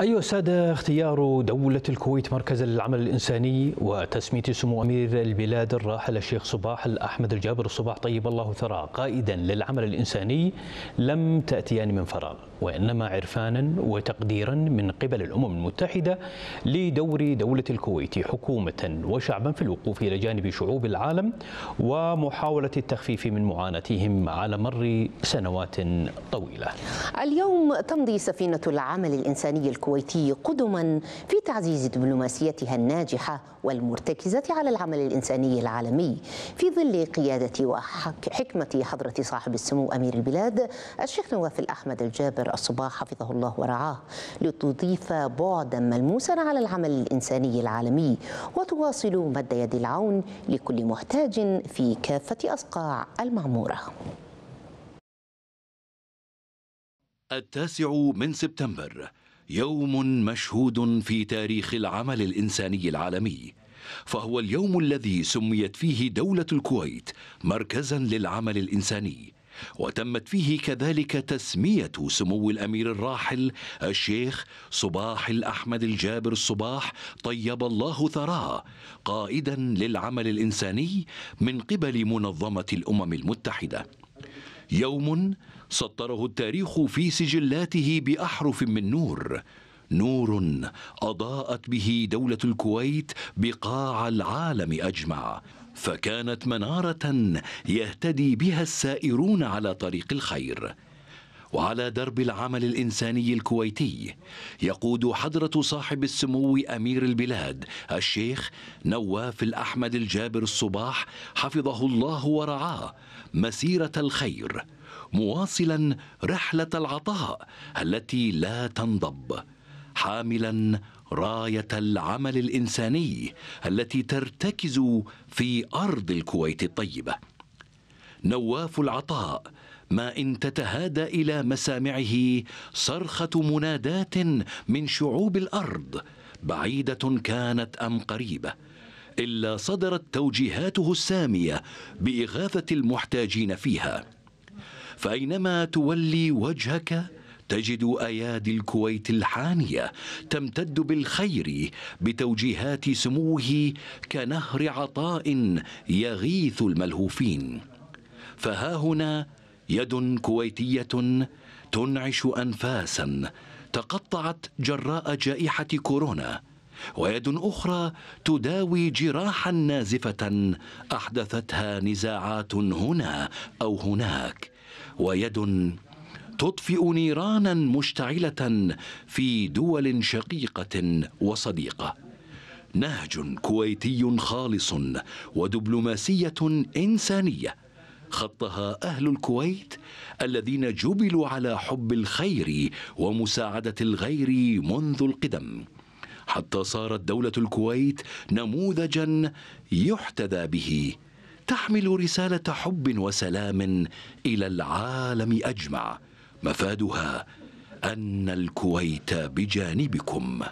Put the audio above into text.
أيها السادة اختيار دولة الكويت مركز للعمل الإنساني وتسمية سمو أمير البلاد الراحل الشيخ صباح الأحمد الجابر الصباح طيب الله ثراه قائدا للعمل الإنساني لم تأتيان من فراغ وإنما عرفانا وتقديرا من قبل الأمم المتحدة لدور دولة الكويت حكومة وشعبا في الوقوف إلى جانب شعوب العالم ومحاولة التخفيف من معاناتهم على مر سنوات طويلة اليوم تمضي سفينة العمل الإنساني الكويتي قدما في تعزيز دبلوماسيتها الناجحة والمرتكزة على العمل الإنساني العالمي في ظل قيادة وحكمة حضرة صاحب السمو أمير البلاد الشيخ نواف الأحمد الجابر الصباح حفظه الله ورعاه لتضيف بعدا ملموسا على العمل الإنساني العالمي وتواصل مد يد العون لكل محتاج في كافة أصقاع المعمورة التاسع من سبتمبر يوم مشهود في تاريخ العمل الانساني العالمي فهو اليوم الذي سميت فيه دوله الكويت مركزا للعمل الانساني وتمت فيه كذلك تسمية سمو الأمير الراحل الشيخ صباح الأحمد الجابر الصباح طيب الله ثراه قائدا للعمل الإنساني من قبل منظمة الأمم المتحدة يوم سطره التاريخ في سجلاته باحرف من نور نور اضاءت به دوله الكويت بقاع العالم اجمع فكانت مناره يهتدي بها السائرون على طريق الخير وعلى درب العمل الإنساني الكويتي يقود حضرة صاحب السمو أمير البلاد الشيخ نواف الأحمد الجابر الصباح حفظه الله ورعاه مسيرة الخير مواصلا رحلة العطاء التي لا تنضب حاملا راية العمل الإنساني التي ترتكز في أرض الكويت الطيبة نواف العطاء ما إن تتهادى إلى مسامعه صرخة منادات من شعوب الأرض بعيدة كانت أم قريبة إلا صدرت توجيهاته السامية بإغاثة المحتاجين فيها فأينما تولي وجهك تجد ايادي الكويت الحانيه تمتد بالخير بتوجيهات سموه كنهر عطاء يغيث الملهوفين فها هنا يد كويتيه تنعش انفاسا تقطعت جراء جائحه كورونا ويد اخرى تداوي جراحا نازفه احدثتها نزاعات هنا او هناك ويد تطفئ نيرانا مشتعله في دول شقيقه وصديقه نهج كويتي خالص ودبلوماسيه انسانيه خطها اهل الكويت الذين جبلوا على حب الخير ومساعده الغير منذ القدم حتى صارت دوله الكويت نموذجا يحتذى به تحمل رساله حب وسلام الى العالم اجمع مفادها ان الكويت بجانبكم